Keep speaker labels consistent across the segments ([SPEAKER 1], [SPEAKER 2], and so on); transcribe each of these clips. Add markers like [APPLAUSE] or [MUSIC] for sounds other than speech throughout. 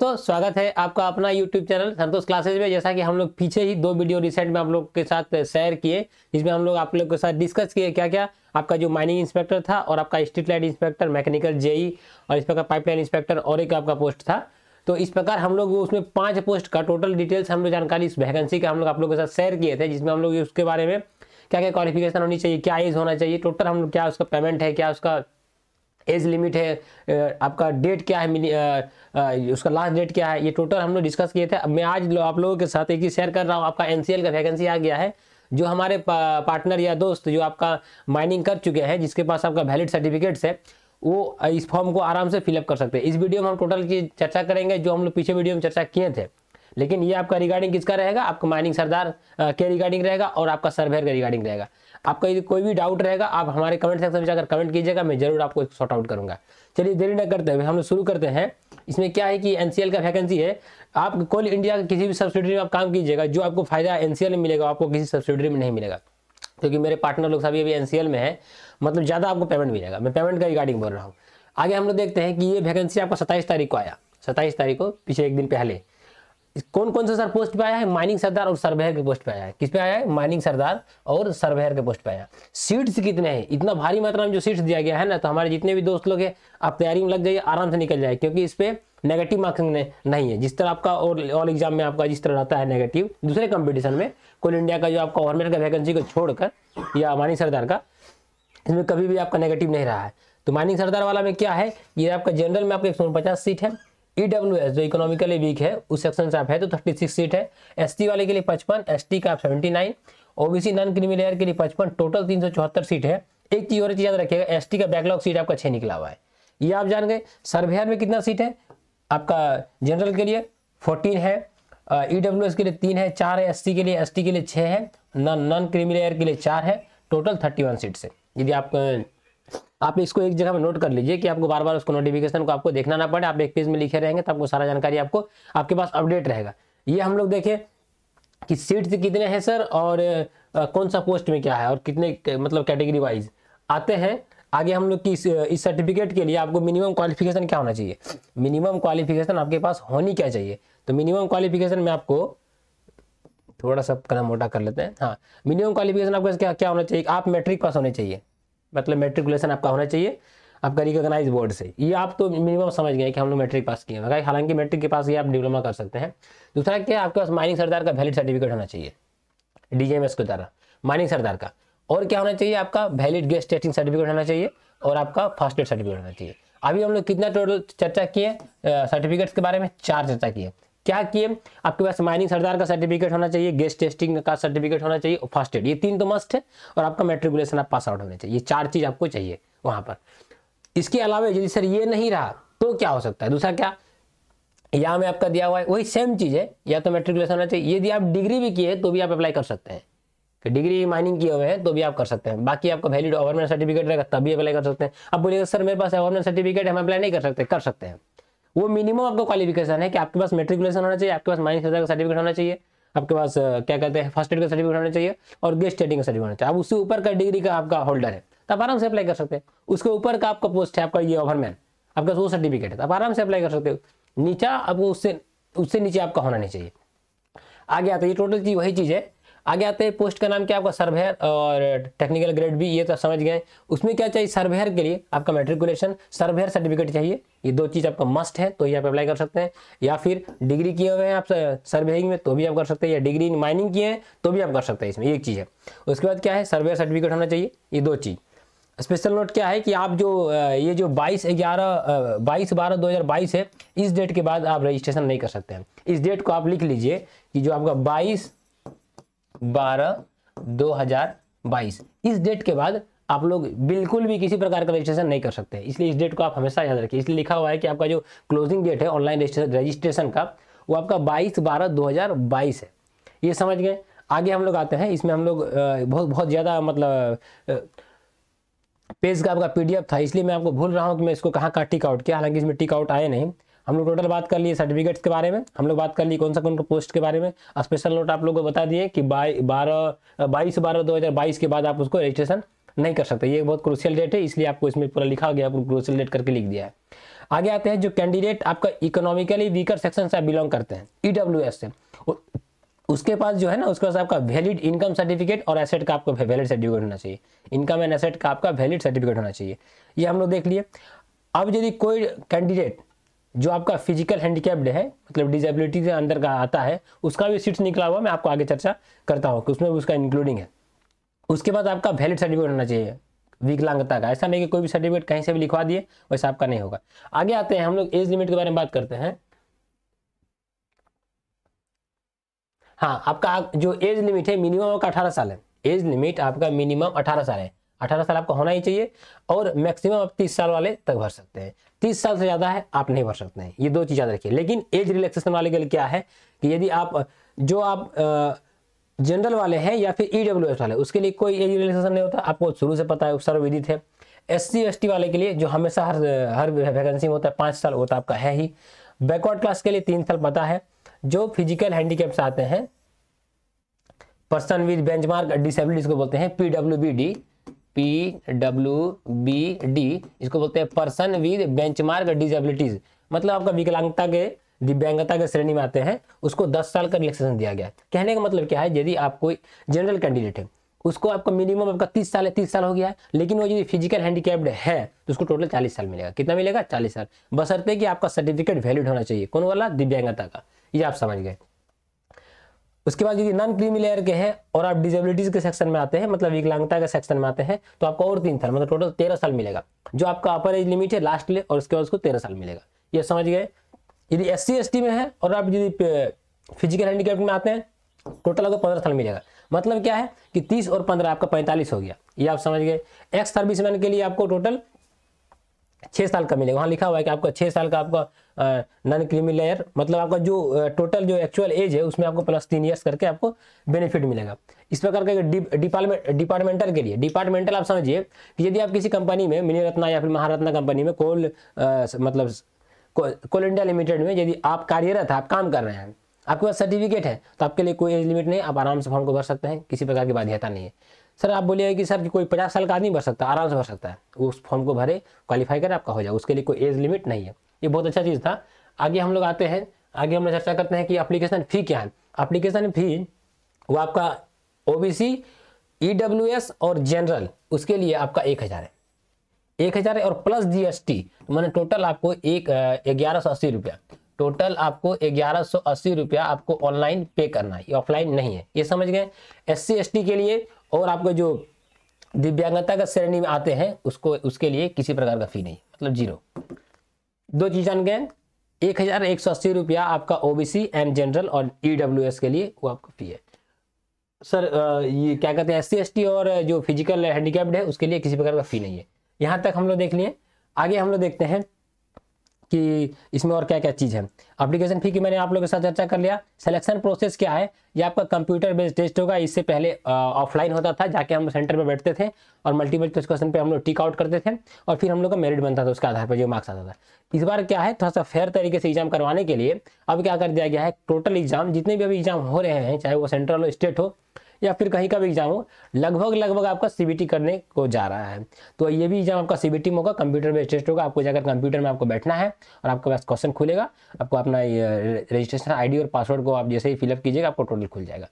[SPEAKER 1] दोस्तों स्वागत है आपका अपना YouTube चैनल संतोष क्लासेज में जैसा कि हम लोग पीछे ही दो वीडियो रिसेंट में आप लोग के साथ शेयर किए जिसमें हम लोग आप लोग के साथ डिस्कस किए क्या क्या आपका जो माइनिंग इंस्पेक्टर था और आपका street light inspector mechanical JE और इस प्रकार पाइपलाइन इंस्पेक्टर और एक आपका पोस्ट था तो इस प्रकार हम लोग उसमें पाँच पोस्ट का टोटल डिटेल्स हम लोग जानकारी इस वैकेंसी का हम लोग आप लोग के साथ शेयर किए थे जिसमें हम लोग उसके बारे में क्या क्या क्वालिफिकेशन होनी चाहिए क्या एज होना चाहिए टोटल हम लोग क्या उसका पेमेंट है क्या उसका एज लिमिट है आपका डेट क्या है उसका लास्ट डेट क्या है ये टोटल हम लोग डिस्कस किए थे मैं आज आप लोगों के साथ एक ही शेयर कर रहा हूँ आपका एन का वैकेंसी आ गया है जो हमारे पार्टनर या दोस्त जो आपका माइनिंग कर चुके हैं जिसके पास आपका वैलिड सर्टिफिकेट्स है वो इस फॉर्म को आराम से फिलअप कर सकते हैं इस वीडियो में हम टोटल की चर्चा करेंगे जो हम लोग पीछे वीडियो में चर्चा किए थे लेकिन ये आपका रिगार्डिंग किसका रहेगा आपका माइनिंग सरदार के रिगार्डिंग रहेगा और आपका सर्वेयर का रिगार्डिंग रहेगा आपका यदि कोई भी डाउट रहेगा आप हमारे कमेंट सेक्शन में जाकर कमेंट कीजिएगा मैं जरूर आपको शॉर्ट आउट करूंगा चलिए देरी न करते हुए हम लोग शुरू करते हैं इसमें क्या है कि एनसीएल का वैकेंसी है आप कोल इंडिया के किसी भी सब्सिडरी में आप काम कीजिएगा जो आपको फायदा एनसीएल में मिलेगा आपको किसी सब्सिडरी में नहीं मिलेगा क्योंकि मेरे पार्टनर लोग सभी अभी एनसीएल में है मतलब ज़्यादा आपको पेमेंट मिलेगा मैं पेमेंट का रिगार्डिंग बोल रहा हूँ आगे हम लोग देखते हैं कि ये वैकेंसी आपको सत्ताईस तारीख को आया सत्ताईस तारीख को पिछले एक दिन पहले कौन कौन सा सर पोस्ट पे आया है माइनिंग सरदार और सर्वेयर के पोस्ट पे आया है किस पे आया है माइनिंग सरदार और सर्वेयर के पोस्ट पे आया सीट्स कितने हैं इतना भारी मात्रा में जो सीट्स दिया गया है ना तो हमारे जितने भी दोस्त लोग हैं आप तैयारी में लग जाइए आराम से निकल जाए क्योंकि इस पर नेगेटिव मार्किंग नहीं है जिस तरह आपका और ऑल एग्जाम में आपका जिस तरह रहता है नेगेटिव दूसरे कॉम्पिटिशन में कोल इंडिया का जो आपका गवर्नमेंट का वैकेंसी को छोड़कर या माइनिंग सरदार का इसमें कभी भी आपका नेगेटिव नहीं रहा है तो माइनिंग सरदार वाला में क्या है ये आपका जनरल में आपका एक सीट है ई e जो इकोनॉमिकली वीक है उस सेक्शन से आप तो है तो थर्टी सिक्स सीट है एस वाले के लिए पचपन एस का आप seventy nine OBC non creamy layer के लिए पचपन टोटल तीन सौ चौहत्तर सीट है एक चीज और चीज याद रखिएगा एस का बैकलॉग सीट आपका छः निकला हुआ है ये आप जान गए सर्वेयर में कितना सीट है आपका जनरल के लिए फोर्टीन है ई e के लिए तीन है चार है एस के लिए एस के लिए छः है नॉन नॉन क्रीमी लेयर के लिए चार है टोटल थर्टी सीट से यदि आप आप इसको एक जगह पर नोट कर लीजिए कि आपको बार बार उसको नोटिफिकेशन को आपको देखना ना पड़े आप एक पेज में लिखे रहेंगे तो आपको सारा जानकारी आपको आपके पास अपडेट रहेगा ये हम लोग देखें कि सीट्स कितने हैं सर और कौन सा पोस्ट में क्या है और कितने मतलब कैटेगरी वाइज आते हैं आगे हम लोग की इस सर्टिफिकेट के लिए आपको मिनिमम क्वालिफिकेशन क्या होना चाहिए मिनिमम क्वालिफिकेशन आपके पास होनी क्या चाहिए तो मिनिमम क्वालिफिकेशन में आपको थोड़ा सा कदम मोटा कर लेते हैं हाँ मिनिमम क्वालिफिकेशन आपके क्या क्या होना चाहिए आप मैट्रिक पास होने चाहिए मतलब मेट्रिकुलेशन आपका होना चाहिए आपका रिकोगनाइज बोर्ड से ये आप तो मिनिमम समझ गए कि हम लोग मैट्रिक पास किए हैं हालांकि मैट्रिक के पास ये आप डिप्लोमा कर सकते हैं दूसरा क्या आपके पास माइनिंग सरदार का वैलिड सर्टिफिकेट होना चाहिए डीजीएमएस के द्वारा माइनिंग सरदार का और क्या होना चाहिए आपका वैलिड गेस्ट टेस्टिंग सर्टिफिकेट होना चाहिए और आपका फर्स्ट एड सर्टिफिकेट होना चाहिए अभी हम लोग कितना टोटल चर्चा किए सर्टिफिकेट्स के बारे में चार चर्चा किए क्या किए आपके पास माइनिंग सरदार का सर्टिफिकेट होना चाहिए गेस्ट टेस्टिंग का सर्टिफिकेट होना चाहिए और फर्स्ट एड ये तीन तो मस्ट है और आपका मेट्रिकुलेशन आप पास आउट होना चाहिए ये चार चीज़ आपको चाहिए वहां पर इसके अलावा यदि सर ये नहीं रहा तो क्या हो सकता है दूसरा क्या यहाँ में आपका दिया हुआ है वही सेम चीज़ है या तो मेट्रिकुलेशन होना चाहिए यदि आप डिग्री भी किए तो भी आप अप्लाई कर सकते हैं डिग्री माइनिंग किए हुए हैं तो भी आप कर सकते हैं बाकी आपका वैलिड गवर्नमेंट सर्टिफिकेट रहेगा तभी अप्लाई कर सकते हैं आप बोलिएगा सर मेरे पास गवर्नमेंट सर्टिफिकेट हम अप्लाई नहीं कर सकते कर सकते हैं वो मिनिमम आपको क्वालिफिकेशन है कि आपके पास मेट्रिकुलेशन होना चाहिए आपके पास माइनस का सर्टिफिकेट होना चाहिए आपके पास क्या कहते हैं फर्स्ट एड का सर्टिफिकेट होना चाहिए और गेस्ट स्टडिंग का सर्टिफिकेट होना चाहिए अब उससे ऊपर का डिग्री का आपका होल्डर है तो आप आराम से अप्लाई कर सकते हैं उसके ऊपर का आपका पोस्ट है आपका ये ओवरमैन आपका वो सर्टिफिकेट है तो आप आराम से अप्लाई कर सकते हो नीचा आपको उससे उससे नीचे आपका होना नहीं चाहिए आगे आता है ये टोटल चीज वही चीज़ है आगे आते हैं पोस्ट का नाम क्या आपका सर्वेयर और टेक्निकल ग्रेड भी ये तो समझ गए उसमें क्या चाहिए सर्वेयर के लिए आपका मेट्रिकुलेशन सर्वेयर सर्टिफिकेट चाहिए ये दो चीज़ आपका मस्ट है तो ये आप अप्लाई कर सकते हैं या फिर डिग्री किए हुए हैं आप सर्वेइंग में तो भी आप कर सकते हैं या डिग्री इन माइनिंग किए हैं तो भी आप कर सकते हैं इसमें एक चीज़ है उसके बाद क्या है सर्वेयर सर्टिफिकेट होना चाहिए ये दो चीज़ स्पेशल नोट क्या है कि आप जो ये जो 22 ग्यारह 22 बारह 2022 है इस डेट के बाद आप रजिस्ट्रेशन नहीं कर सकते हैं इस डेट को आप लिख लीजिए कि जो आपका बारह दो हजार बाईस इस डेट के बाद आप लोग बिल्कुल भी किसी प्रकार का रजिस्ट्रेशन नहीं कर सकते इसलिए इस डेट को आप हमेशा याद रखिए इसलिए लिखा हुआ है कि आपका जो क्लोजिंग डेट है ऑनलाइन रजिस्ट्रेशन का वो आपका बाईस बारह दो हजार बाईस है ये समझ गए आगे हम लोग आते हैं इसमें हम लोग बहुत बहुत ज़्यादा मतलब पेज का आपका पीडीएफ था इसलिए मैं आपको भूल रहा हूँ कि मैं इसको कहाँ कहाँ टिक आउट किया हालांकि इसमें टिक आउट आए नहीं हम लोग टोटल बात कर लिए सर्टिफिकेट्स के बारे में हम लोग बात कर लिए कौन सा कौन सा पोस्ट के बारे में स्पेशल नोट आप लोगों को बता दिए कि बारह बाईस बारह दो हज़ार बाईस के बाद आप उसको रजिस्ट्रेशन नहीं कर सकते ये बहुत क्रोशियल डेट है इसलिए आपको इसमें पूरा लिखा गया क्रोशियल डेट करके लिख दिया है आगे आते हैं जो कैंडिडेट आपका इकोनॉमिकली वीकर सेक्शन से बिलोंग करते हैं ई e से उसके पास जो है ना उसके पास आपका वैलिड इनकम सर्टिफिकेट और एसेट का आपको वैलिड सर्टिफिकेट होना चाहिए इनकम एंड एसेट का आपका वैलिड सर्टिफिकेट होना चाहिए ये हम लोग देख लिए अब यदि कोई कैंडिडेट जो आपका फिजिकल हैंडीकैप्ड है मतलब डिजेबिलिटी के अंदर का आता है उसका भी सीट्स निकला हुआ मैं आपको आगे चर्चा करता हूँ कि उसमें भी उसका इंक्लूडिंग है उसके बाद आपका वैलिड सर्टिफिकेट होना चाहिए विकलांगता का ऐसा नहीं कि कोई भी सर्टिफिकेट कहीं से भी लिखवा दिए वैसा आपका नहीं होगा आगे आते हैं हम लोग एज लिमिट के बारे में बात करते हैं हाँ आपका जो एज लिमिट है मिनिमम आपका अठारह साल है एज लिमिट आपका मिनिमम अठारह साल है अठारह साल आपको होना ही चाहिए और मैक्सिमम आप तीस साल वाले तक भर सकते हैं तीस साल से ज़्यादा है आप नहीं भर सकते हैं ये दो चीज़ याद रखिए लेकिन एज रिलैक्सेशन वाले के लिए क्या है कि यदि आप जो आप जनरल वाले हैं या फिर ई डब्ल्यू एस वाले उसके लिए कोई एज रिलैक्सेशन नहीं होता आपको शुरू से पता है सर्वविदित है एस सी एस टी वाले के लिए जो हमेशा हर हर वैकेंसी में होता है पाँच साल होता आपका है ही बैकवर्ड क्लास के लिए तीन साल पता है जो फिजिकल हैंडीकेप आते हैं पर्सन विद बेंचमार्क डिसेबिलिटीज को बोलते हैं PW B D P W B D इसको बोलते हैं पर्सन विद बेंचमार्क डिजेबिलिटीज मतलब आपका विकलांगता के दिव्यांगता के श्रेणी में आते हैं उसको 10 साल का रिलेक्सेशन दिया गया कहने का मतलब क्या है यदि आप कोई जनरल कैंडिडेट है उसको आपका मिनिमम आपका तीस साल है तीस साल हो गया है लेकिन वो यदि फिजिकल हैंडीकैप्ड है तो उसको टोटल चालीस साल मिलेगा कितना मिलेगा चालीस साल बसरते कि आपका सर्टिफिकेट वैलिड होना चाहिए कौन वाला दिव्यांगता का ये आप समझ गए उसके बाद यदि नॉन क्रीमी लेयर के हैं और आप डिजेबिलिटीज के सेक्शन में आते हैं मतलब विकलांगता के सेक्शन में आते हैं तो आपको और तीन साल मतलब टोटल तेरह साल मिलेगा जो आपका अपर एज लिमिट है लास्ट ले और उसके बाद उसको तेरह साल मिलेगा ये समझ गए यदि एस सी में है और आप यदि फिजिकल हैंडीकैप में आते हैं टोटल आपको पंद्रह साल मिलेगा मतलब क्या है कि तीस और पंद्रह आपका पैंतालीस हो गया ये आप समझ गए एक्स सर्विसमैन के लिए आपको टोटल छः साल का मिलेगा वहाँ लिखा हुआ है कि आपका छः साल का आपका नॉन क्रीमी लेयर मतलब आपका जो टोटल जो एक्चुअल एज है उसमें आपको प्लस तीन ईयर्स करके आपको बेनिफिट मिलेगा इस प्रकार का डिपार्टमेंट डिपार्टमेंटल के लिए डिपार्टमेंटल आप समझिए कि यदि आप किसी कंपनी में मिनी रत्ना या फिर महारत्ना कंपनी में कोल मतलब कोल इंडिया लिमिटेड में यदि आप कार्यरत है आप काम कर रहे हैं आपके पास सर्टिफिकेट है तो आपके लिए कोई एज लिमिट नहीं आप आराम से फॉर्म को भर सकते हैं किसी प्रकार की बाध्यता नहीं है सर आप बोलिए कि सर कोई पचास साल का आदमी भर सकता है आराम से भर सकता है उस फॉर्म को भरे क्वालिफाई करें आपका हो जाए उसके लिए कोई एज लिमिट नहीं है ये बहुत अच्छा चीज़ था आगे हम लोग आते हैं आगे हम लोग चर्चा करते हैं कि अप्लीकेशन फ़ी क्या है अप्लीकेशन फ़ी वो आपका O B C E W S और जनरल उसके लिए आपका एक हज़ार है एक हज़ार है और प्लस जी एस टी मैंने टोटल आपको एक ग्यारह सौ अस्सी रुपया टोटल आपको ग्यारह सौ अस्सी रुपया आपको ऑनलाइन पे करना है ये ऑफलाइन नहीं है ये समझ गए एस सी एस टी के लिए और आपको जो दिव्यांगता का श्रेणी में आते हैं उसको उसके लिए किसी प्रकार का फी नहीं मतलब जीरो दो चीज जान गए एक हजार एक सौ अस्सी रुपया आपका ओबीसी एंड जनरल और ईडब्ल्यूएस e के लिए वो आपका फी है सर ये क्या कहते हैं एस सी और जो फिजिकल हैंडीकैप्ड है उसके लिए किसी प्रकार का फी नहीं है यहाँ तक हम लोग देख लिए आगे हम लोग देखते हैं कि इसमें और क्या क्या चीज़ है अप्लीकेशन फ़ी की मैंने आप लोगों के साथ चर्चा कर लिया सिलेक्शन प्रोसेस क्या है ये आपका कंप्यूटर बेस्ड टेस्ट होगा इससे पहले ऑफलाइन होता था जाके हम सेंटर में बैठते थे और मल्टीपल चॉइस क्वेश्चन पे हम लोग टिक आउट करते थे और फिर हम लोग का मेरिट बनता था उसके आधार पर जो मार्क्स आता था इस बार क्या है थोड़ा सा फेयर तरीके से एग्जाम करवाने के लिए अब क्या कर दिया गया है टोटल एग्जाम जितने भी अभी एग्जाम हो रहे हैं चाहे वो सेंट्रल हो स्टेट हो या फिर कहीं का भी एग्जाम हो लगभग लगभग आपका सीबीटी करने को जा रहा है तो ये भी एग्जाम आपका सीबीटी में होगा कंप्यूटर में टेस्ट होगा आपको जाकर कंप्यूटर में आपको बैठना है और आपके पास क्वेश्चन खुलेगा आपको अपना रजिस्ट्रेशन आईडी और पासवर्ड को आप जैसे ही फिलअप कीजिएगा आपको टोटल खुल जाएगा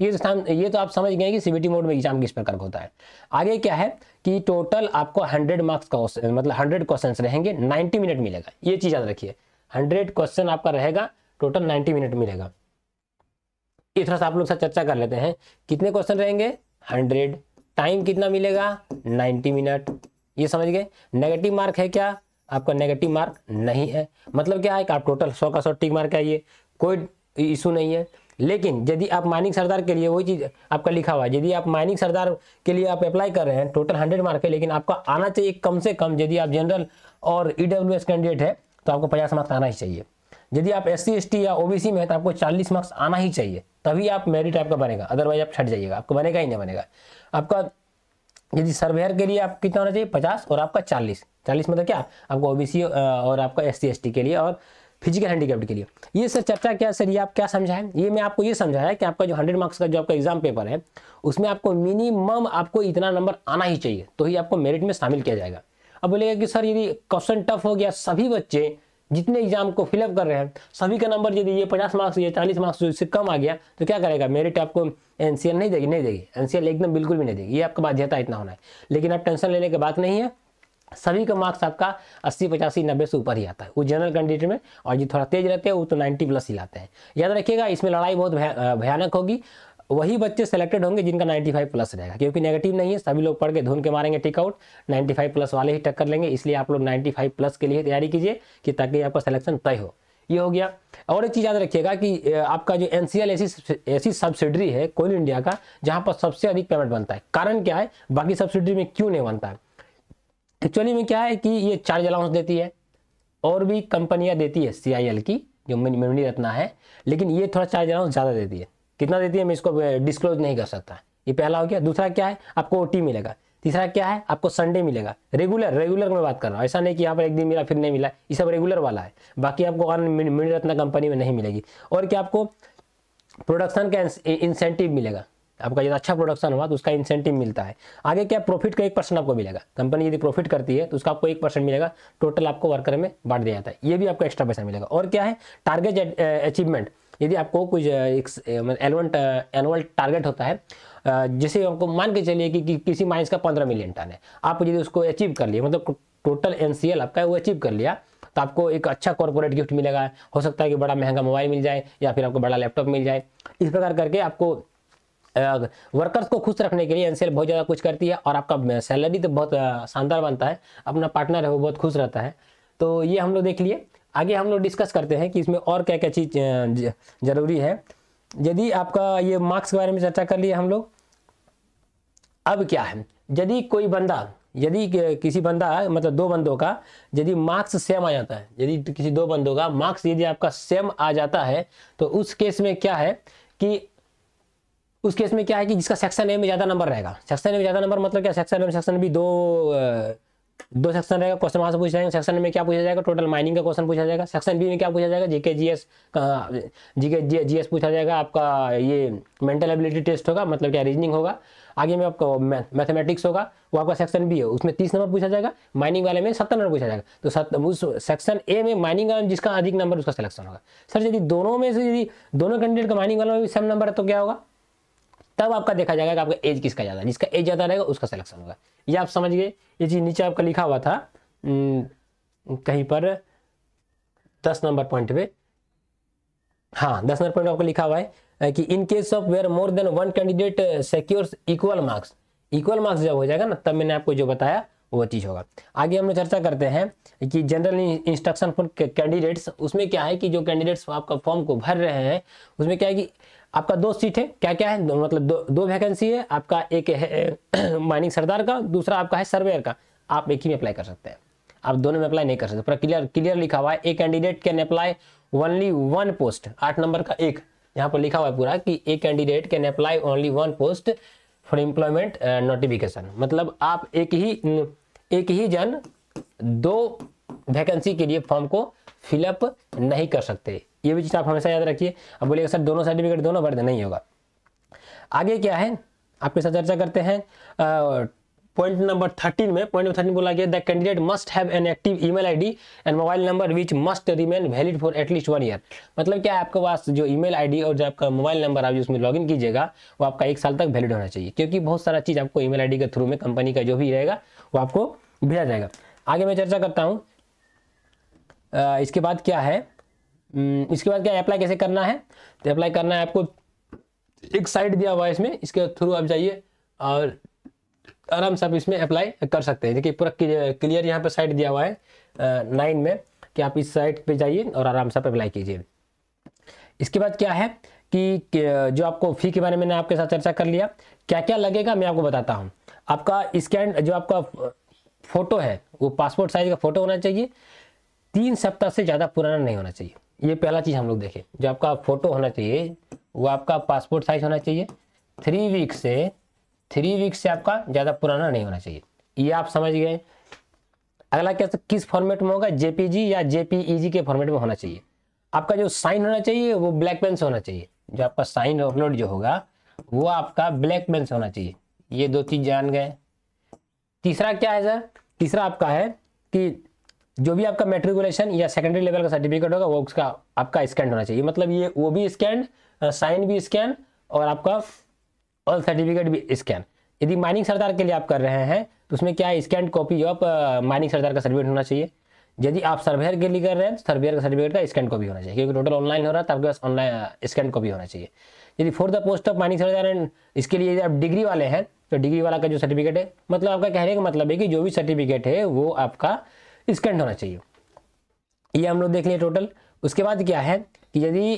[SPEAKER 1] ये तो ये तो आप समझ गए कि सीबीटी मोड में एग्जाम किस प्रकार का होता है आगे क्या है कि टोटल आपको हंड्रेड मार्क्स का मतलब हंड्रेड क्वेश्चन रहेंगे नाइन्टी मिनट मिलेगा ये चीज़ याद रखिए हंड्रेड क्वेश्चन आपका रहेगा टोटल नाइन्टी मिनट मिलेगा ये थोड़ा सा आप लोग साथ चर्चा कर लेते हैं कितने क्वेश्चन रहेंगे हंड्रेड टाइम कितना मिलेगा नाइन्टी मिनट ये समझ गए नेगेटिव मार्क है क्या आपका नेगेटिव मार्क नहीं है मतलब क्या है कि आप टोटल सौ का सौ टिक मार्क आइए कोई इशू नहीं है लेकिन यदि आप माइनिंग सरदार के लिए वही चीज़ आपका लिखा हुआ है यदि आप माइनिंग सरदार के लिए आप अप्लाई कर रहे हैं टोटल हंड्रेड मार्क है लेकिन आपका आना चाहिए कम से कम यदि आप जनरल और ई e कैंडिडेट है तो आपको पचास मार्क्स आना ही चाहिए यदि आप एस सी या ओ में है तो आपको चालीस मार्क्स आना ही चाहिए तभी आप मेरिट आपका बनेगा अदरवाइज आप छट जाइएगा आपको बनेगा ही नहीं बनेगा आपका यदि सर्वेयर के लिए आप कितना होना चाहिए पचास और आपका चालीस चालीस मतलब क्या आपको ओबीसी और आपका एस सी के लिए और फिजिकल हैंडीकैप्ट के लिए ये सर चर्चा क्या सर ये आप क्या समझाएं ये मैं आपको ये समझाया कि आपका जो हंड्रेड मार्क्स का जो आपका एग्जाम पेपर है उसमें आपको मिनिमम आपको इतना नंबर आना ही चाहिए तो ही आपको मेरिट में शामिल किया जाएगा अब बोलेगा कि सर यदि क्वेश्चन टफ हो गया सभी बच्चे जितने एग्जाम को फिलअप कर रहे हैं सभी का नंबर यदि ये पचास मार्क्स या चालीस मार्क्स इससे कम आ गया तो क्या करेगा मेरिट आपको एन नहीं देगी नहीं देगी एन एकदम बिल्कुल भी नहीं देगी ये आपका बाध्यता इतना होना है लेकिन आप टेंशन लेने की बात नहीं है सभी का मार्क्स आपका अस्सी पचासी नब्बे से ऊपर ही आता है वो जनरल कैंडिडेट में और जो थोड़ा तेज रहते हैं वो तो नाइन्टी प्लस ही लाते हैं याद रखिएगा इसमें लड़ाई बहुत भयानक होगी वही बच्चे सेलेक्टेड होंगे जिनका 95 प्लस रहेगा क्योंकि नेगेटिव नहीं है सभी लोग पढ़ के धुन के मारेंगे टिक आउट 95 प्लस वाले ही टक्कर लेंगे इसलिए आप लोग 95 प्लस के लिए तैयारी कीजिए कि ताकि आपका सिलेक्शन तय हो ये हो गया और एक चीज़ याद रखिएगा कि आपका जो एन सी एल ऐसी सब्सिडरी है कोल इंडिया का जहाँ पर सबसे अधिक पेमेंट बनता है कारण क्या है बाकी सब्सिडरी में क्यों नहीं बनता है एक्चुअली में क्या है कि ये चार्ज अलाउंस देती है और भी कंपनियाँ देती है सी की जो मिनी रत्ना है लेकिन ये थोड़ा चार्ज अलाउंस ज़्यादा देती है कितना देती है मैं इसको डिस्क्लोज नहीं कर सकता ये पहला हो गया दूसरा क्या है आपको ओ मिलेगा तीसरा क्या है आपको संडे मिलेगा रेगुलर रेगुलर में बात कर रहा हूँ ऐसा नहीं कि यहाँ पर एक दिन मिला फिर नहीं मिला ये सब रेगुलर वाला है बाकी आपको मिल रत्न कंपनी में नहीं मिलेगी और क्या आपको प्रोडक्शन का इंसेंटिव मिलेगा आपका यदि अच्छा प्रोडक्शन हुआ तो उसका इंसेंटिव मिलता है आगे क्या प्रॉफिट का एक परसेंट आपको मिलेगा कंपनी यदि प्रॉफिट करती है तो उसका आपको एक परसेंट मिलेगा टोटल आपको वर्कर में बांट दिया जाता है ये भी आपको एक्स्ट्रा पैसा मिलेगा और क्या है टारगेट अचीवमेंट यदि आपको कुछ एक एनुअल एनुअल टारगेट होता है जिसे हमको मान के चलिए कि, कि किसी माइंस का पंद्रह मिलियन टन है आप यदि उसको अचीव कर लिए मतलब टोटल एन आपका है वो अचीव कर लिया तो आपको एक अच्छा कॉरपोरेट गिफ्ट मिलेगा हो सकता है कि बड़ा महंगा मोबाइल मिल जाए या फिर आपको बड़ा लैपटॉप मिल जाए इस प्रकार करके आपको वर्कर्स को खुश रखने के लिए एनसीएल बहुत ज़्यादा कुछ करती है और आपका सैलरी तो बहुत शानदार बनता है अपना पार्टनर है वो बहुत खुश रहता है तो ये हम लोग देख लिए आगे हम लोग डिस्कस करते हैं कि इसमें और क्या क्या चीज़ जरूरी है यदि आपका ये मार्क्स के बारे में चर्चा कर लिए हम लोग अब क्या है यदि कोई बंदा यदि किसी बंदा मतलब दो बंदों का यदि मार्क्स सेम आ जाता है यदि किसी दो बंदों का मार्क्स यदि आपका सेम आ जाता है तो उस केस में क्या है कि उस केस में क्या है कि जिसका सेक्शन ए में ज़्यादा नंबर रहेगा सेक्शन ए में ज़्यादा नंबर मतलब क्या सेक्शन ए में सेक्शन बी दो दो सेक्शन रहेगा क्वेश्चन वहां से पूछा जाएगा सेक्शन में क्या पूछा जाएगा टोटल माइनिंग का क्वेश्चन पूछा जाएगा सेक्शन बी में क्या पूछा जाएगा जीके जीएस जीके जीएस पूछा जाएगा आपका ये मेंटल एबिलिटी टेस्ट होगा मतलब क्या रीजनिंग होगा आगे में आपको मैथमेटिक्स होगा वो आपका सेक्शन बी है उसमें तीस नंबर पूछा जाएगा माइनिंग वाले में सत्तर नंबर पूछा जाएगा तो उस सेक्शन ए में माइनिंग वाले जिसका अधिक नंबर उसका सिलेक्शन होगा सर यदि दोनों में से यदि दोनों कैंडिडेट का माइनिंग वाले में भी सेम नंबर है तो क्या होगा तब आपका देखा जाएगा कि आपका एज किसका ज़्यादा है जिसका एज ज़्यादा रहेगा उसका सिलेक्शन होगा ये आप समझ गए ये चीज़ नीचे आपका लिखा हुआ था कहीं पर दस नंबर पॉइंट पे हाँ दस नंबर पॉइंट आपका लिखा हुआ है कि in case of where more than one candidate secures equal marks equal marks जब हो जाएगा ना तब मैंने आपको जो बताया वो चीज़ होगा आगे हम लोग चर्चा करते हैं कि जनरल इंस्ट्रक्शन फॉर कैंडिडेट्स उसमें क्या है कि जो कैंडिडेट्स आपका फॉर्म को भर रहे हैं उसमें क्या है कि आपका दो सीट है क्या क्या है दो, मतलब दो दो वैकेंसी है आपका एक है माइनिंग [CLEARS THROAT] सरदार का दूसरा आपका है सर्वेयर का आप एक ही में अप्लाई कर सकते हैं आप दोनों में अप्लाई नहीं कर सकते पूरा क्लियर क्लियर लिखा हुआ है एक candidate can apply only one post आठ नंबर का एक यहाँ पर लिखा हुआ है पूरा कि एक candidate can apply only one post for employment notification मतलब आप एक ही एक ही जन दो वैकेंसी के लिए फॉर्म को फिलअप नहीं कर सकते ये भी चीज़ आप हमेशा याद रखिए अब बोलिएगा सर दोनों सर्टिफिकेट दोनों वर्ध नहीं होगा आगे क्या है आपके साथ चर्चा करते हैं पॉइंट नंबर थर्टीन में पॉइंट नंबर थर्टीन बोला गया the candidate must have an active email ID and mobile number which must remain valid for at least one year मतलब क्या है आपके पास जो ईमेल आईडी और जो आपका मोबाइल नंबर आप जो उसमें लॉगिन कीजिएगा वो आपका एक साल तक वैलिड होना चाहिए क्योंकि बहुत सारा चीज़ आपको ईमेल मेल के थ्रू में कंपनी का जो भी रहेगा वो आपको भेजा जाएगा आगे मैं चर्चा करता हूँ इसके बाद क्या है हम्म, इसके बाद क्या अप्लाई कैसे करना है तो अप्लाई करना है आपको एक साइट दिया हुआ है इसमें इसके थ्रू आप जाइए और आराम से आप इसमें अप्लाई कर सकते हैं देखिए पूरा क्लियर यहाँ पर साइट दिया हुआ है नाइन में कि आप इस साइट पर जाइए और आराम से आप अप्लाई कीजिए इसके बाद क्या है कि जो आपको फी के बारे में मैंने आपके साथ चर्चा कर लिया क्या क्या लगेगा मैं आपको बताता हूँ आपका स्कैन जो आपका फोटो है वो पासपोर्ट साइज का फोटो होना चाहिए तीन सप्ताह से ज़्यादा पुराना नहीं होना चाहिए ये पहला चीज़ हम लोग देखें जो आपका फ़ोटो होना चाहिए वो आपका पासपोर्ट साइज होना चाहिए थ्री वीक से थ्री वीक से आपका ज़्यादा पुराना नहीं होना चाहिए ये आप समझ गए अगला क्या तो किस फॉर्मेट में होगा जे या जे e के फॉर्मेट में होना चाहिए आपका जो साइन होना चाहिए वो ब्लैक पेन से होना चाहिए जो आपका साइन अपलोड जो होगा वो आपका ब्लैक पेन से होना चाहिए ये दो चीज़ जान गए तीसरा क्या है सर तीसरा आपका है कि जो भी आपका मेट्रिकुलेशन या सेकेंडरी लेवल का सर्टिफिकेट होगा वो उसका आपका स्कैन होना चाहिए मतलब ये वो भी स्कैन साइन भी स्कैन और आपका ऑल सर्टिफिकेट भी स्कैन यदि माइनिंग सरदार के लिए आप कर रहे हैं तो उसमें क्या स्कैन कॉपी ऑफ माइनिंग सरदार का सर्टिफिकेट होना चाहिए यदि आप सर्वेयर के लिए कर रहे हैं तो सर्वेयर का सर्टिफिकेट का स्कैन कॉपी होना चाहिए क्योंकि टोटल ऑनलाइन हो रहा है तो आपके पास ऑनलाइन स्कैन कॉपी होना चाहिए यदि for the post of mining सरदार एंड इसके लिए यदि आप डिग्री वाले हैं तो डिग्री वाला का जो सर्टिफिकेट है मतलब आपका कहने का मतलब है कि जो भी सर्टिफिकेट है वो आपका स्कैंड होना चाहिए ये हम लोग देख लिए टोटल उसके बाद क्या है कि यदि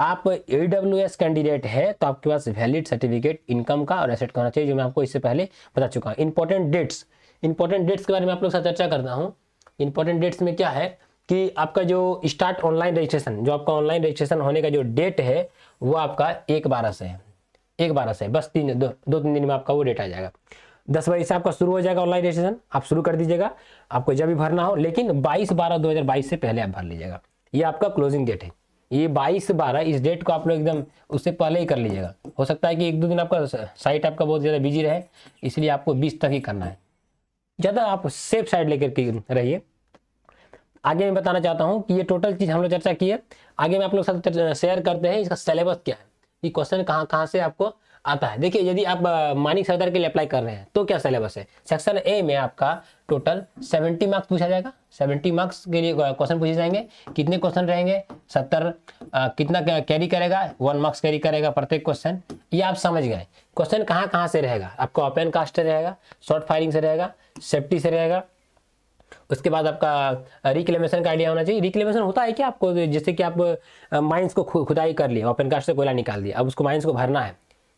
[SPEAKER 1] आप ए डब्ल्यू एस कैंडिडेट है तो आपके पास वैलिड सर्टिफिकेट इनकम का और एसेट का होना चाहिए जो मैं आपको इससे पहले बता चुका हूँ इंपॉर्टेंट डेट्स इंपॉर्टेंट डेट्स के बारे में आप लोग साथ चर्चा करता हूँ इंपॉर्टेंट डेट्स में क्या है कि आपका जो स्टार्ट ऑनलाइन रजिस्ट्रेशन जो आपका ऑनलाइन रजिस्ट्रेशन होने का जो डेट है वो आपका एक बारह से है एक बारह से बस तीन दो दो तीन दिन में आपका वो डेट आ जाएगा दस बजे से आपका शुरू हो जाएगा ऑनलाइन रजिस्ट्रेशन आप शुरू कर दीजिएगा आपको जब भी भरना हो लेकिन बाईस बारह दो हजार बाईस से पहले आप भर लीजिएगा ये आपका क्लोजिंग डेट है ये बाईस बारह इस डेट को आप लोग एकदम उससे पहले ही कर लीजिएगा हो सकता है कि एक दो दिन आपका साइट आपका बहुत ज़्यादा बिजी रहे इसलिए आपको बीस तक ही करना है ज़्यादा आप सेफ साइड लेकर के रहिए आगे मैं बताना चाहता हूँ कि ये टोटल चीज़ हम लोग चर्चा की है आगे मैं आप लोग साथ शेयर करते हैं इसका सिलेबस क्या है ये क्वेश्चन कहाँ कहाँ से आपको आता है देखिए यदि आप मानिक सरदार के लिए अप्लाई कर रहे हैं तो क्या सिलेबस है सेक्शन ए में आपका टोटल 70 मार्क्स पूछा जाएगा 70 मार्क्स के लिए क्वेश्चन पूछे जाएंगे कितने क्वेश्चन रहेंगे 70 आ, कितना कैरी करेगा वन मार्क्स कैरी करेगा प्रत्येक क्वेश्चन ये आप समझ गए क्वेश्चन कहाँ कहाँ से रहेगा आपका ओपन कास्ट रहेगा शॉर्ट फायरिंग से रहेगा सेफ्टी से रहेगा उसके बाद आपका रिक्लेमेशन का आइडिया होना चाहिए रिक्लेमेशन होता है क्या आपको जैसे कि आप माइंस को खुदाई कर लिए ओपन कास्ट से कोयला निकाल दिया अब उसको माइंस को भरना है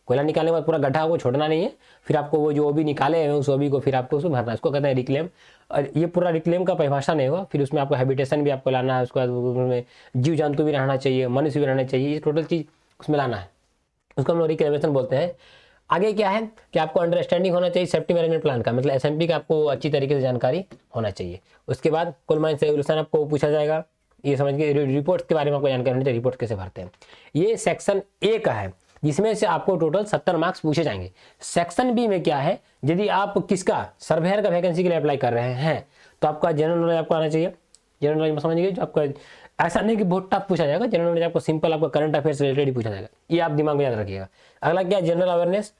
[SPEAKER 1] कोयला निकालने के बाद पूरा गड्ढा को छोड़ना नहीं है फिर आपको वो जो ओबी निकाले हैं उस ओबी को फिर आपको उसको भरना है उसको कहते हैं रिक्लेम और ये पूरा रिक्लेम का परिभाषा नहीं होगा फिर उसमें आपको हैबिटेशन भी आपको लाना है उसके बाद उसमें जीव जंतु भी रहना चाहिए मनुष्य भी रहना चाहिए ये टोटल चीज़ उसमें लाना है उसको हम लोग रिक्लेमेशन बोलते हैं आगे क्या है कि आपको अंडरस्टैंडिंग होना चाहिए सेफ्टी मैनेजमेंट प्लान का मतलब एस का आपको अच्छी तरीके से जानकारी होना चाहिए उसके बाद कुल माइन रेगुलेशन आपको पूछा जाएगा ये समझ के रिपोर्ट्स के बारे में आपको जानकारी होनी चाहिए रिपोर्ट कैसे भरते हैं ये सेक्शन ए का है जिसमें से आपको टोटल सत्तर मार्क्स पूछे जाएंगे सेक्शन बी में क्या है यदि आप किसका सर्वेयर का वैकेंसी के लिए अप्लाई कर रहे हैं तो आपका जनरल नॉलेज आपको आना चाहिए जनरल नॉलेज समझिए जो आपका ऐसा नहीं कि बहुत टफ पूछा जाएगा जनरल नॉलेज आपको सिंपल आपका करंट अफेयर्स रिलेटेड ही पूछा जाएगा ये आप दिमाग में याद रखिएगा अगला क्या जनरल अवेयरनेस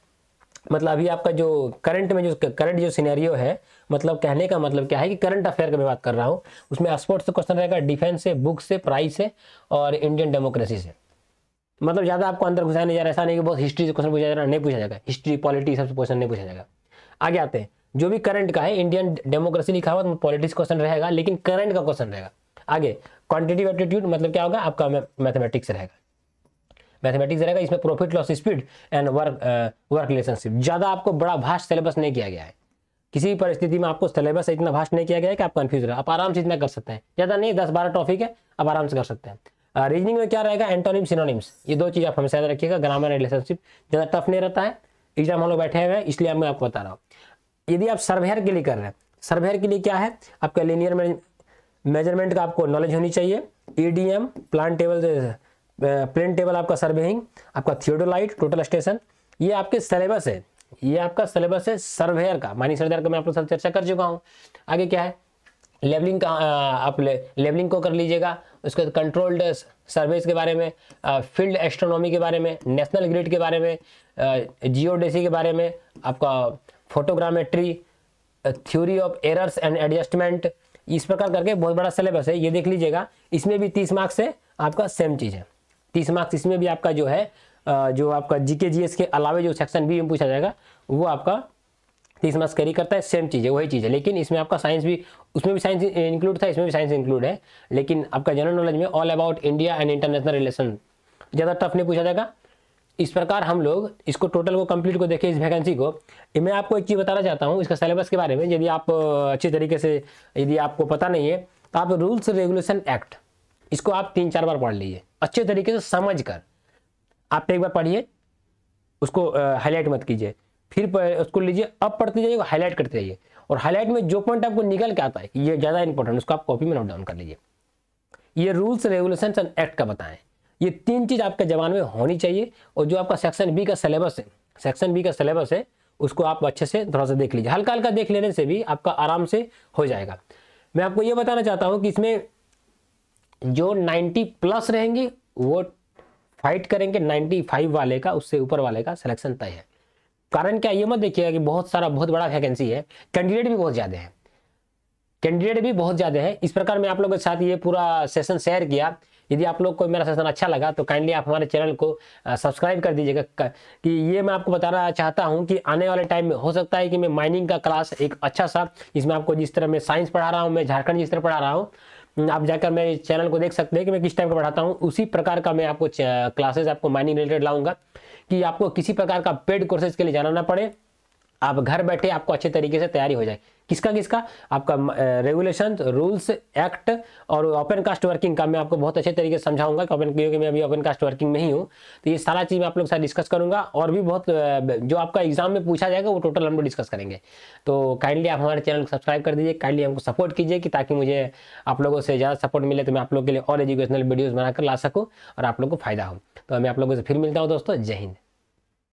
[SPEAKER 1] मतलब अभी आपका जो करंट में जो करंट जो सिनेरियो है मतलब कहने का मतलब क्या है कि करंट अफेयर का मैं बात कर रहा हूँ उसमें स्पोर्ट्स से क्वेश्चन रहेगा डिफेंस से बुक से प्राइस से और इंडियन डेमोक्रेसी से मतलब ज़्यादा आपको अंदर घुसाया नहीं जा रहा ऐसा नहीं कि बहुत हिस्ट्री से क्वेश्चन पूछा जा रहा नहीं पूछा जाएगा हिस्ट्री पॉलिटिक्स सबसे क्वेश्चन नहीं पूछा जाएगा आगे आते हैं जो भी करंट का है इंडियन डेमोक्रेसी लिखा हुआ तो पॉलिटिक्स क्वेश्चन रहेगा लेकिन करंट का क्वेश्चन रहेगा आगे क्वांटिटिव एप्टीट्यूड मतलब क्या होगा आपका मैथमेटिक्स रहेगा मैथमेटिक्स रहेगा इसमें profit loss speed and work work relationship ज़्यादा आपको बड़ा भाष सिलेबस नहीं किया गया है किसी भी परिस्थिति में आपको सिलेबस इतना भाष नहीं किया गया है कि आप कंफ्यूज रहे आप आराम से इतना कर सकते हैं ज़्यादा नहीं दस बारह टॉपिक है आप आराम से कर सकते हैं रीजनिंग uh, में क्या रहेगा एंटोनिम सिनोनिम्स ये दो चीज़ आप हमेशा याद रखिएगा ग्रामर रिलेशनशिप ज़्यादा टफ नहीं रहता है एग्जाम हम लोग बैठे हुए हैं इसलिए मैं आपको बता रहा हूँ यदि आप सर्वेयर के लिए कर रहे हैं सर्वेयर के लिए क्या है आपका लीनियर मेजरमेंट का आपको नॉलेज होनी चाहिए EDM plan table plane table आपका सर्वेइंग आपका थियोडोलाइट टोटल स्टेशन ये आपके सिलेबस है ये आपका सिलेबस है सर्वेयर का मानी सर्वेयर का मैं आप लोग चर्चा कर चुका हूँ आगे क्या है लेवलिंग का आप ले, को कर लीजिएगा उसके बाद कंट्रोल्ड सर्विस के बारे में फील्ड एस्ट्रोनॉमी के बारे में नेशनल ग्रिड के बारे में जियोडेसी के बारे में आपका photogrammetry theory of errors and adjustment इस प्रकार करके बहुत बड़ा सिलेबस है ये देख लीजिएगा इसमें भी तीस मार्क्स से आपका सेम चीज़ है तीस मार्क्स इसमें भी आपका जो है जो आपका जी जीएस के अलावा जो सेक्शन बी में पूछा जाएगा वो आपका तीस मार्क्स कैरी करता है सेम चीज़ है वही चीज़ है लेकिन इसमें आपका साइंस भी उसमें भी साइंस इंक्लूड था इसमें भी साइंस इंक्लूड है लेकिन आपका जनरल नॉलेज में all about India and international relation ज़्यादा टफ नहीं पूछा जाएगा इस प्रकार हम लोग इसको टोटल को कंप्लीट को देखें इस वैकेंसी को मैं आपको एक चीज़ बताना चाहता हूँ इसका सिलेबस के बारे में यदि आप अच्छे तरीके से यदि आपको पता नहीं है तो आप रूल्स रेगुलेशन एक्ट इसको आप तीन चार बार पढ़ लीजिए अच्छे तरीके से समझ कर आप एक बार पढ़िए उसको हाईलाइट मत कीजिए फिर उसको लीजिए अब पढ़ते जाइए हाईलाइट करते जाइए और हाईलाइट में जो पॉइंट आपको निकल के आता है ये ज़्यादा इंपॉर्टेंट उसको आप कॉपी में नोट डाउन कर लीजिए ये रूल्स रेगुलेशन एंड एक्ट का बताएं ये तीन चीज़ आपके जबान में होनी चाहिए और जो आपका सेक्शन बी का सिलेबस है सेक्शन बी का सिलेबस है उसको आप अच्छे से थोड़ा सा देख लीजिए हल्का हल्का देख लेने से भी आपका आराम से हो जाएगा मैं आपको ये बताना चाहता हूँ कि इसमें जो 90 प्लस रहेंगे वो फाइट करेंगे 95 वाले का उससे ऊपर वाले का सिलेक्शन तय है कारण क्या ये मत देखिएगा कि बहुत सारा बहुत बड़ा वैकेंसी है कैंडिडेट भी बहुत ज़्यादा है कैंडिडेट भी बहुत ज़्यादा है इस प्रकार मैं आप लोगों के साथ ये पूरा सेशन शेयर किया यदि आप लोग को मेरा सेशन अच्छा लगा तो काइंडली आप हमारे चैनल को सब्सक्राइब कर दीजिएगा कि ये मैं आपको बताना चाहता हूँ कि आने वाले टाइम में हो सकता है कि मैं माइनिंग का क्लास एक अच्छा सा इसमें आपको जिस तरह मैं साइंस पढ़ा रहा हूँ मैं झारखंड जिस तरह पढ़ा रहा हूँ आप जाकर मेरे चैनल को देख सकते हैं कि मैं किस टाइप का पढ़ाता हूँ उसी प्रकार का मैं आपको क्लासेस आपको माइनिंग रिलेटेड लाऊंगा कि आपको किसी प्रकार का पेड कोर्सेज के लिए जाना ना पड़े आप घर बैठे आपको अच्छे तरीके से तैयारी हो जाए किसका किसका आपका रेगुलेशन रूल्स एक्ट और ओपन कास्ट वर्किंग का मैं आपको बहुत अच्छे तरीके से समझाऊंगा कि ओपन क्योंकि मैं अभी ओपन कास्ट वर्किंग में ही हूँ तो ये सारा चीज़ मैं आप लोग साथ डिस्कस करूंगा और भी बहुत जो आपका एग्जाम में पूछा जाएगा वो टोटल हम लोग डिस्कस करेंगे तो काइंडली आप हमारे चैनल को सब्सक्राइब कर दीजिए काइंडली हमको सपोर्ट कीजिए कि ताकि मुझे आप लोगों से ज़्यादा सपोर्ट मिले तो मैं आप लोग के लिए और एजुकेशनल वीडियोज़ बनाकर ला सकूँ और आप लोग को फायदा हो तो मैं आप लोगों से फिर मिलता हूँ दोस्तों जय हिंद